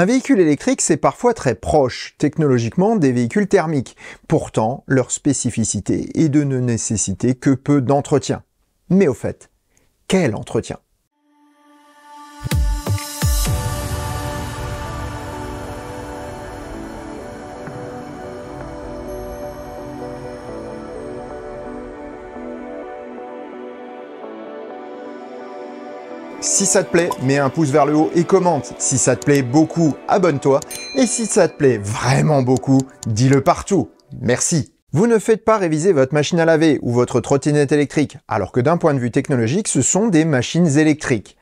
Un véhicule électrique, c'est parfois très proche technologiquement des véhicules thermiques. Pourtant, leur spécificité est de ne nécessiter que peu d'entretien. Mais au fait, quel entretien Si ça te plaît, mets un pouce vers le haut et commente. Si ça te plaît beaucoup, abonne-toi. Et si ça te plaît vraiment beaucoup, dis-le partout. Merci. Vous ne faites pas réviser votre machine à laver ou votre trottinette électrique, alors que d'un point de vue technologique, ce sont des machines électriques.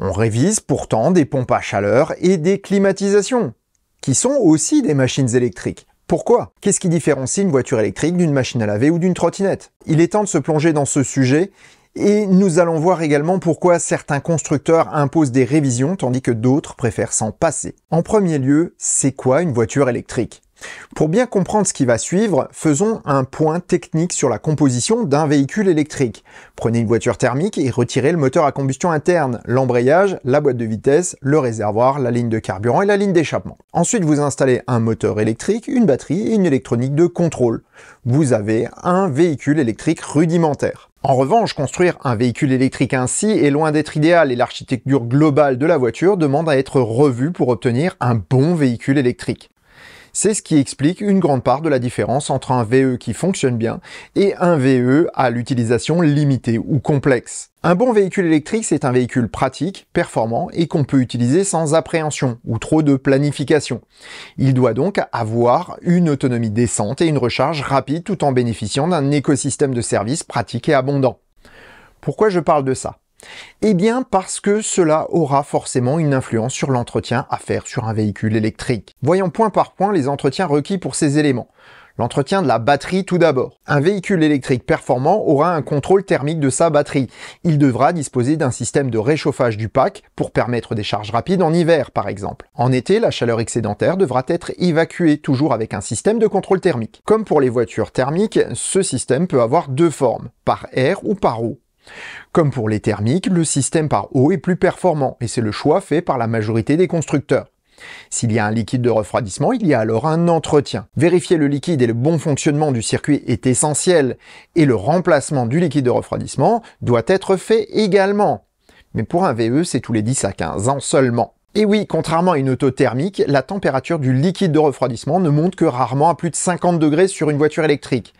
On révise pourtant des pompes à chaleur et des climatisations, qui sont aussi des machines électriques. Pourquoi Qu'est-ce qui différencie une voiture électrique d'une machine à laver ou d'une trottinette Il est temps de se plonger dans ce sujet et nous allons voir également pourquoi certains constructeurs imposent des révisions tandis que d'autres préfèrent s'en passer. En premier lieu, c'est quoi une voiture électrique pour bien comprendre ce qui va suivre, faisons un point technique sur la composition d'un véhicule électrique. Prenez une voiture thermique et retirez le moteur à combustion interne, l'embrayage, la boîte de vitesse, le réservoir, la ligne de carburant et la ligne d'échappement. Ensuite, vous installez un moteur électrique, une batterie et une électronique de contrôle. Vous avez un véhicule électrique rudimentaire. En revanche, construire un véhicule électrique ainsi est loin d'être idéal et l'architecture globale de la voiture demande à être revue pour obtenir un bon véhicule électrique. C'est ce qui explique une grande part de la différence entre un VE qui fonctionne bien et un VE à l'utilisation limitée ou complexe. Un bon véhicule électrique, c'est un véhicule pratique, performant et qu'on peut utiliser sans appréhension ou trop de planification. Il doit donc avoir une autonomie décente et une recharge rapide tout en bénéficiant d'un écosystème de services pratique et abondant. Pourquoi je parle de ça eh bien parce que cela aura forcément une influence sur l'entretien à faire sur un véhicule électrique. Voyons point par point les entretiens requis pour ces éléments. L'entretien de la batterie tout d'abord. Un véhicule électrique performant aura un contrôle thermique de sa batterie. Il devra disposer d'un système de réchauffage du pack pour permettre des charges rapides en hiver par exemple. En été, la chaleur excédentaire devra être évacuée toujours avec un système de contrôle thermique. Comme pour les voitures thermiques, ce système peut avoir deux formes, par air ou par eau. Comme pour les thermiques, le système par eau est plus performant et c'est le choix fait par la majorité des constructeurs. S'il y a un liquide de refroidissement, il y a alors un entretien. Vérifier le liquide et le bon fonctionnement du circuit est essentiel, et le remplacement du liquide de refroidissement doit être fait également. Mais pour un VE, c'est tous les 10 à 15 ans seulement. Et oui, contrairement à une auto thermique, la température du liquide de refroidissement ne monte que rarement à plus de 50 degrés sur une voiture électrique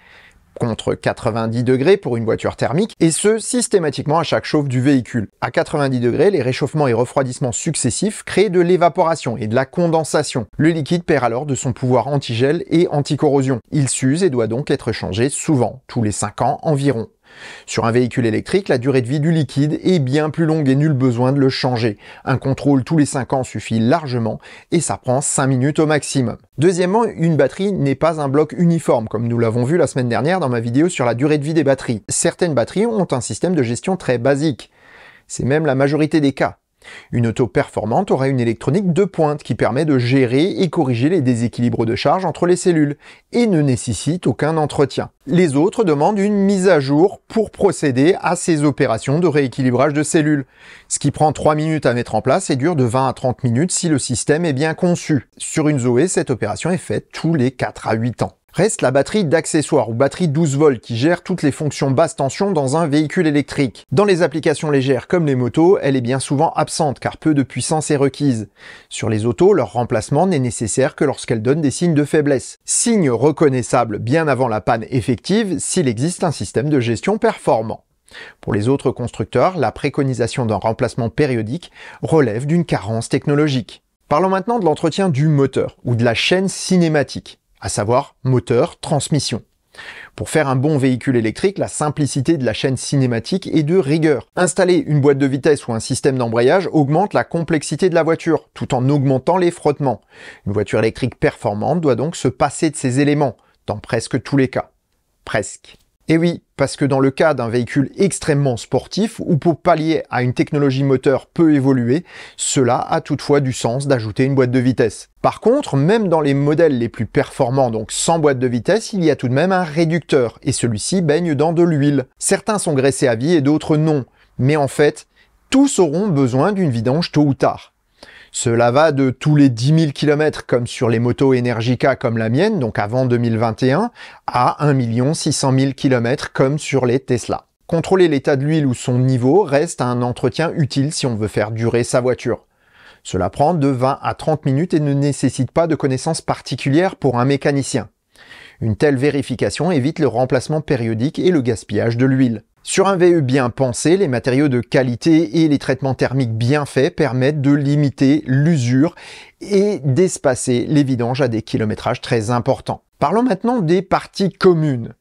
contre 90 degrés pour une voiture thermique, et ce, systématiquement à chaque chauffe du véhicule. À 90 degrés, les réchauffements et refroidissements successifs créent de l'évaporation et de la condensation. Le liquide perd alors de son pouvoir antigel et anticorrosion. Il s'use et doit donc être changé souvent, tous les 5 ans environ. Sur un véhicule électrique, la durée de vie du liquide est bien plus longue et nul besoin de le changer. Un contrôle tous les 5 ans suffit largement et ça prend 5 minutes au maximum. Deuxièmement, une batterie n'est pas un bloc uniforme comme nous l'avons vu la semaine dernière dans ma vidéo sur la durée de vie des batteries. Certaines batteries ont un système de gestion très basique. C'est même la majorité des cas. Une auto performante aurait une électronique de pointe qui permet de gérer et corriger les déséquilibres de charge entre les cellules et ne nécessite aucun entretien. Les autres demandent une mise à jour pour procéder à ces opérations de rééquilibrage de cellules, ce qui prend 3 minutes à mettre en place et dure de 20 à 30 minutes si le système est bien conçu. Sur une Zoé, cette opération est faite tous les 4 à 8 ans reste la batterie d'accessoires ou batterie 12 volts qui gère toutes les fonctions basse tension dans un véhicule électrique. Dans les applications légères comme les motos, elle est bien souvent absente car peu de puissance est requise. Sur les autos, leur remplacement n'est nécessaire que lorsqu'elle donne des signes de faiblesse. Signes reconnaissables bien avant la panne effective s'il existe un système de gestion performant. Pour les autres constructeurs, la préconisation d'un remplacement périodique relève d'une carence technologique. Parlons maintenant de l'entretien du moteur ou de la chaîne cinématique à savoir moteur, transmission. Pour faire un bon véhicule électrique, la simplicité de la chaîne cinématique est de rigueur. Installer une boîte de vitesse ou un système d'embrayage augmente la complexité de la voiture, tout en augmentant les frottements. Une voiture électrique performante doit donc se passer de ces éléments, dans presque tous les cas. Presque. Et eh oui, parce que dans le cas d'un véhicule extrêmement sportif ou pour pallier à une technologie moteur peu évoluée, cela a toutefois du sens d'ajouter une boîte de vitesse. Par contre, même dans les modèles les plus performants, donc sans boîte de vitesse, il y a tout de même un réducteur, et celui-ci baigne dans de l'huile. Certains sont graissés à vie et d'autres non. Mais en fait, tous auront besoin d'une vidange tôt ou tard. Cela va de tous les 10 000 km comme sur les motos Energica comme la mienne, donc avant 2021, à 1 600 000 km comme sur les Tesla. Contrôler l'état de l'huile ou son niveau reste un entretien utile si on veut faire durer sa voiture. Cela prend de 20 à 30 minutes et ne nécessite pas de connaissances particulières pour un mécanicien. Une telle vérification évite le remplacement périodique et le gaspillage de l'huile. Sur un VE bien pensé, les matériaux de qualité et les traitements thermiques bien faits permettent de limiter l'usure et d'espacer les vidanges à des kilométrages très importants. Parlons maintenant des parties communes.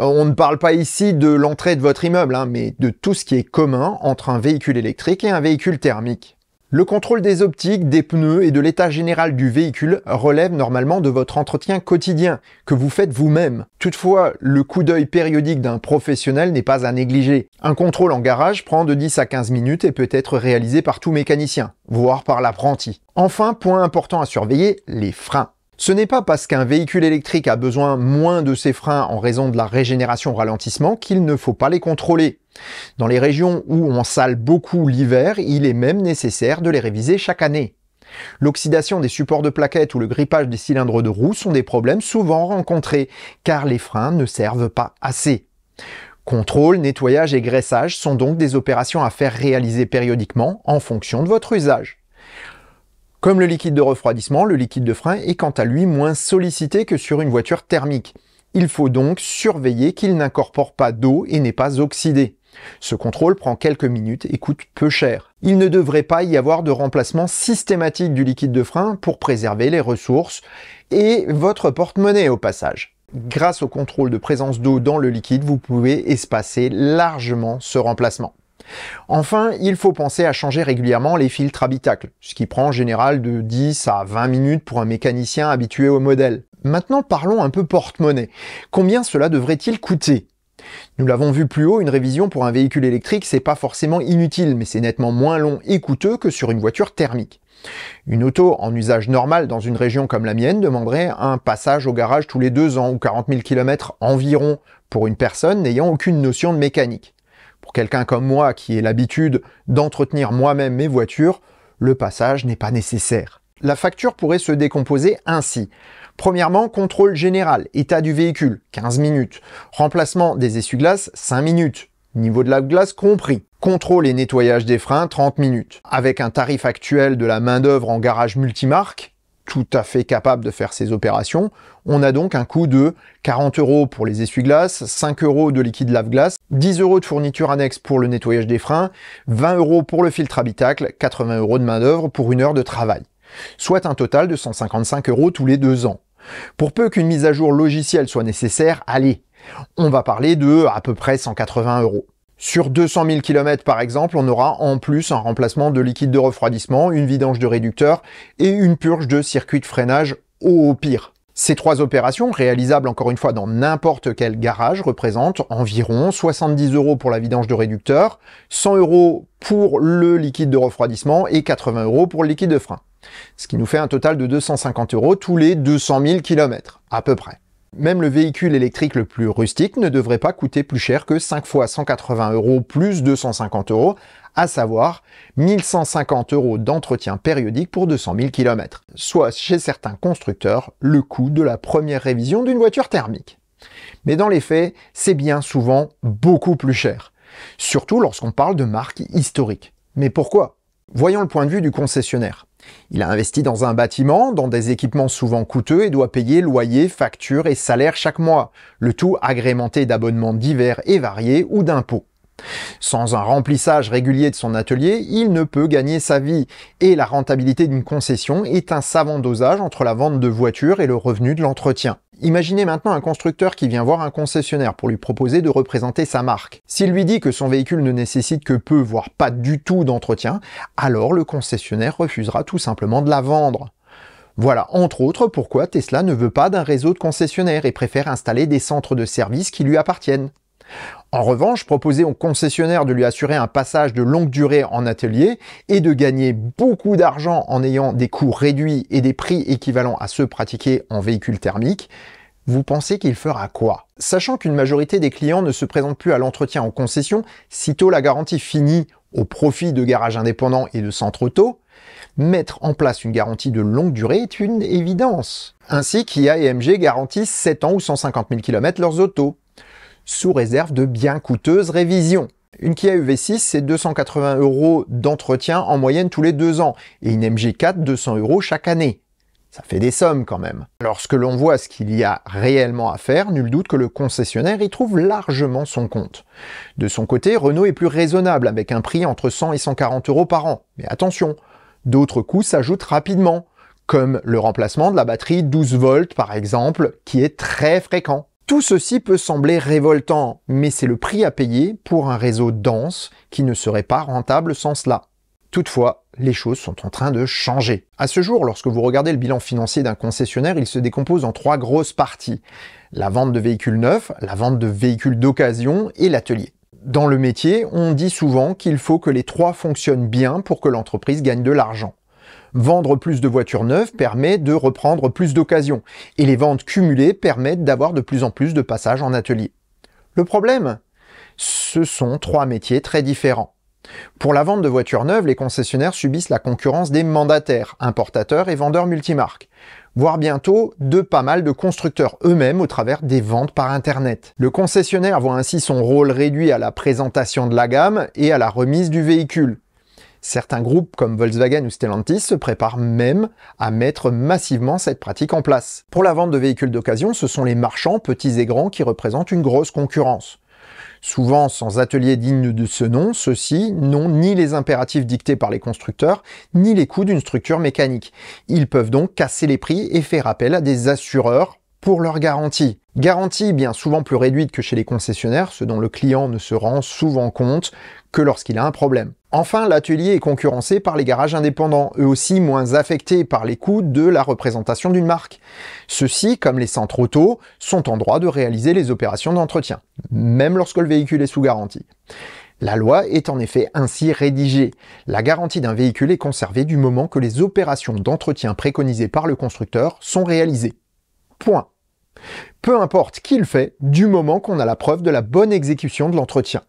Euh, on ne parle pas ici de l'entrée de votre immeuble, hein, mais de tout ce qui est commun entre un véhicule électrique et un véhicule thermique. Le contrôle des optiques, des pneus et de l'état général du véhicule relève normalement de votre entretien quotidien, que vous faites vous-même. Toutefois, le coup d'œil périodique d'un professionnel n'est pas à négliger. Un contrôle en garage prend de 10 à 15 minutes et peut être réalisé par tout mécanicien, voire par l'apprenti. Enfin, point important à surveiller, les freins. Ce n'est pas parce qu'un véhicule électrique a besoin moins de ses freins en raison de la régénération ralentissement qu'il ne faut pas les contrôler. Dans les régions où on sale beaucoup l'hiver, il est même nécessaire de les réviser chaque année. L'oxydation des supports de plaquettes ou le grippage des cylindres de roue sont des problèmes souvent rencontrés, car les freins ne servent pas assez. Contrôle, nettoyage et graissage sont donc des opérations à faire réaliser périodiquement en fonction de votre usage. Comme le liquide de refroidissement, le liquide de frein est quant à lui moins sollicité que sur une voiture thermique. Il faut donc surveiller qu'il n'incorpore pas d'eau et n'est pas oxydé. Ce contrôle prend quelques minutes et coûte peu cher. Il ne devrait pas y avoir de remplacement systématique du liquide de frein pour préserver les ressources et votre porte-monnaie au passage. Grâce au contrôle de présence d'eau dans le liquide, vous pouvez espacer largement ce remplacement. Enfin, il faut penser à changer régulièrement les filtres habitacles, ce qui prend en général de 10 à 20 minutes pour un mécanicien habitué au modèle. Maintenant parlons un peu porte-monnaie. Combien cela devrait-il coûter nous l'avons vu plus haut, une révision pour un véhicule électrique, c'est pas forcément inutile, mais c'est nettement moins long et coûteux que sur une voiture thermique. Une auto en usage normal dans une région comme la mienne demanderait un passage au garage tous les deux ans ou 40 000 km environ pour une personne n'ayant aucune notion de mécanique quelqu'un comme moi qui ai l'habitude d'entretenir moi-même mes voitures, le passage n'est pas nécessaire. La facture pourrait se décomposer ainsi. Premièrement, contrôle général, état du véhicule, 15 minutes. Remplacement des essuie-glaces, 5 minutes. Niveau de lave glace compris. Contrôle et nettoyage des freins, 30 minutes. Avec un tarif actuel de la main-d'œuvre en garage multimarque, tout à fait capable de faire ces opérations. On a donc un coût de 40 euros pour les essuie-glaces, 5 euros de liquide lave-glace 10 euros de fourniture annexe pour le nettoyage des freins, 20 euros pour le filtre habitacle, 80 euros de main-d'œuvre pour une heure de travail. Soit un total de 155 euros tous les deux ans. Pour peu qu'une mise à jour logicielle soit nécessaire, allez, on va parler de à peu près 180 euros. Sur 200 000 km par exemple, on aura en plus un remplacement de liquide de refroidissement, une vidange de réducteur et une purge de circuit de freinage au pire. Ces trois opérations, réalisables encore une fois dans n'importe quel garage, représentent environ 70 euros pour la vidange de réducteur, 100 euros pour le liquide de refroidissement et 80 euros pour le liquide de frein. Ce qui nous fait un total de 250 euros tous les 200 000 km, à peu près. Même le véhicule électrique le plus rustique ne devrait pas coûter plus cher que 5 fois 180 euros plus 250 euros, à savoir 1150 euros d'entretien périodique pour 200 000 km, soit chez certains constructeurs le coût de la première révision d'une voiture thermique. Mais dans les faits, c'est bien souvent beaucoup plus cher, surtout lorsqu'on parle de marques historiques. Mais pourquoi Voyons le point de vue du concessionnaire. Il a investi dans un bâtiment, dans des équipements souvent coûteux et doit payer loyer, factures et salaires chaque mois, le tout agrémenté d'abonnements divers et variés ou d'impôts. Sans un remplissage régulier de son atelier, il ne peut gagner sa vie, et la rentabilité d'une concession est un savant dosage entre la vente de voitures et le revenu de l'entretien. Imaginez maintenant un constructeur qui vient voir un concessionnaire pour lui proposer de représenter sa marque. S'il lui dit que son véhicule ne nécessite que peu, voire pas du tout d'entretien, alors le concessionnaire refusera tout simplement de la vendre. Voilà entre autres pourquoi Tesla ne veut pas d'un réseau de concessionnaires et préfère installer des centres de services qui lui appartiennent. En revanche, proposer au concessionnaire de lui assurer un passage de longue durée en atelier et de gagner beaucoup d'argent en ayant des coûts réduits et des prix équivalents à ceux pratiqués en véhicule thermique, vous pensez qu'il fera quoi Sachant qu'une majorité des clients ne se présentent plus à l'entretien en concession, sitôt la garantie finie au profit de garages indépendants et de centres auto, mettre en place une garantie de longue durée est une évidence. Ainsi qu'IA et MG garantissent 7 ans ou 150 000 km leurs autos sous réserve de bien coûteuses révisions. Une Kia EV6, c'est 280 euros d'entretien en moyenne tous les deux ans, et une MG4, 200 euros chaque année. Ça fait des sommes quand même. Lorsque l'on voit ce qu'il y a réellement à faire, nul doute que le concessionnaire y trouve largement son compte. De son côté, Renault est plus raisonnable avec un prix entre 100 et 140 euros par an. Mais attention, d'autres coûts s'ajoutent rapidement, comme le remplacement de la batterie 12 volts par exemple, qui est très fréquent. Tout ceci peut sembler révoltant, mais c'est le prix à payer pour un réseau dense qui ne serait pas rentable sans cela. Toutefois, les choses sont en train de changer. À ce jour, lorsque vous regardez le bilan financier d'un concessionnaire, il se décompose en trois grosses parties. La vente de véhicules neufs, la vente de véhicules d'occasion et l'atelier. Dans le métier, on dit souvent qu'il faut que les trois fonctionnent bien pour que l'entreprise gagne de l'argent. Vendre plus de voitures neuves permet de reprendre plus d'occasions, et les ventes cumulées permettent d'avoir de plus en plus de passages en atelier. Le problème Ce sont trois métiers très différents. Pour la vente de voitures neuves, les concessionnaires subissent la concurrence des mandataires, importateurs et vendeurs multimarques, voire bientôt de pas mal de constructeurs eux-mêmes au travers des ventes par Internet. Le concessionnaire voit ainsi son rôle réduit à la présentation de la gamme et à la remise du véhicule, Certains groupes comme Volkswagen ou Stellantis se préparent même à mettre massivement cette pratique en place. Pour la vente de véhicules d'occasion, ce sont les marchands, petits et grands, qui représentent une grosse concurrence. Souvent sans atelier digne de ce nom, ceux-ci n'ont ni les impératifs dictés par les constructeurs, ni les coûts d'une structure mécanique. Ils peuvent donc casser les prix et faire appel à des assureurs pour leur garantie. Garantie bien souvent plus réduite que chez les concessionnaires, ce dont le client ne se rend souvent compte que lorsqu'il a un problème. Enfin, l'atelier est concurrencé par les garages indépendants, eux aussi moins affectés par les coûts de la représentation d'une marque. Ceux-ci, comme les centres auto, sont en droit de réaliser les opérations d'entretien, même lorsque le véhicule est sous garantie. La loi est en effet ainsi rédigée. La garantie d'un véhicule est conservée du moment que les opérations d'entretien préconisées par le constructeur sont réalisées. Point. Peu importe qui le fait, du moment qu'on a la preuve de la bonne exécution de l'entretien.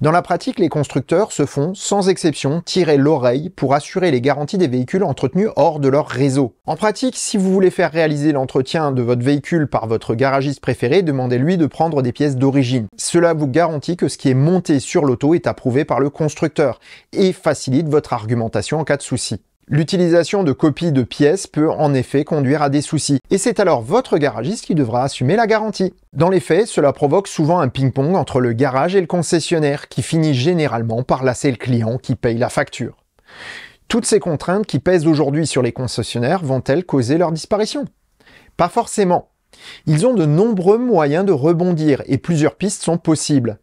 Dans la pratique, les constructeurs se font, sans exception, tirer l'oreille pour assurer les garanties des véhicules entretenus hors de leur réseau. En pratique, si vous voulez faire réaliser l'entretien de votre véhicule par votre garagiste préféré, demandez-lui de prendre des pièces d'origine. Cela vous garantit que ce qui est monté sur l'auto est approuvé par le constructeur et facilite votre argumentation en cas de souci. L'utilisation de copies de pièces peut en effet conduire à des soucis, et c'est alors votre garagiste qui devra assumer la garantie. Dans les faits, cela provoque souvent un ping-pong entre le garage et le concessionnaire, qui finit généralement par lasser le client qui paye la facture. Toutes ces contraintes qui pèsent aujourd'hui sur les concessionnaires vont-elles causer leur disparition Pas forcément. Ils ont de nombreux moyens de rebondir et plusieurs pistes sont possibles.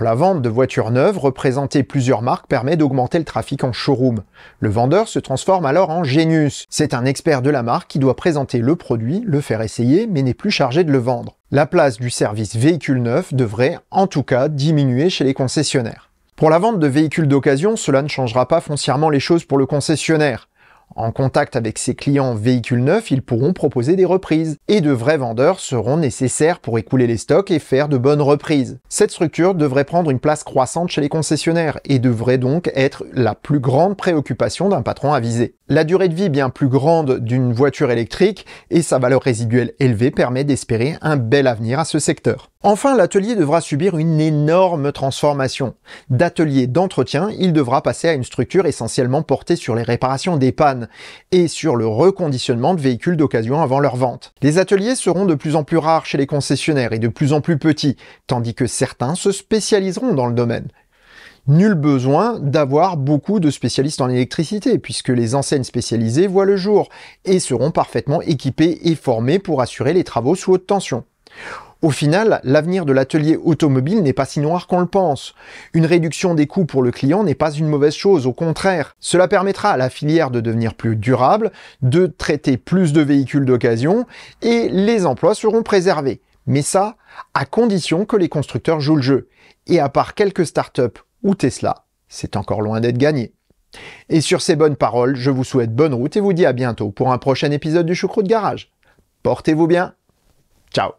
La vente de voitures neuves représenter plusieurs marques permet d'augmenter le trafic en showroom. Le vendeur se transforme alors en génius. C'est un expert de la marque qui doit présenter le produit, le faire essayer, mais n'est plus chargé de le vendre. La place du service véhicule neuf devrait, en tout cas, diminuer chez les concessionnaires. Pour la vente de véhicules d'occasion, cela ne changera pas foncièrement les choses pour le concessionnaire. En contact avec ses clients véhicules neufs, ils pourront proposer des reprises. Et de vrais vendeurs seront nécessaires pour écouler les stocks et faire de bonnes reprises. Cette structure devrait prendre une place croissante chez les concessionnaires et devrait donc être la plus grande préoccupation d'un patron avisé. La durée de vie bien plus grande d'une voiture électrique et sa valeur résiduelle élevée permet d'espérer un bel avenir à ce secteur. Enfin, l'atelier devra subir une énorme transformation. D'atelier d'entretien, il devra passer à une structure essentiellement portée sur les réparations des pannes et sur le reconditionnement de véhicules d'occasion avant leur vente. Les ateliers seront de plus en plus rares chez les concessionnaires et de plus en plus petits, tandis que certains se spécialiseront dans le domaine. Nul besoin d'avoir beaucoup de spécialistes en électricité, puisque les enseignes spécialisées voient le jour et seront parfaitement équipées et formées pour assurer les travaux sous haute tension. Au final, l'avenir de l'atelier automobile n'est pas si noir qu'on le pense. Une réduction des coûts pour le client n'est pas une mauvaise chose, au contraire. Cela permettra à la filière de devenir plus durable, de traiter plus de véhicules d'occasion, et les emplois seront préservés. Mais ça, à condition que les constructeurs jouent le jeu. Et à part quelques startups ou Tesla, c'est encore loin d'être gagné. Et sur ces bonnes paroles, je vous souhaite bonne route et vous dis à bientôt pour un prochain épisode du Choucroute Garage. Portez-vous bien. Ciao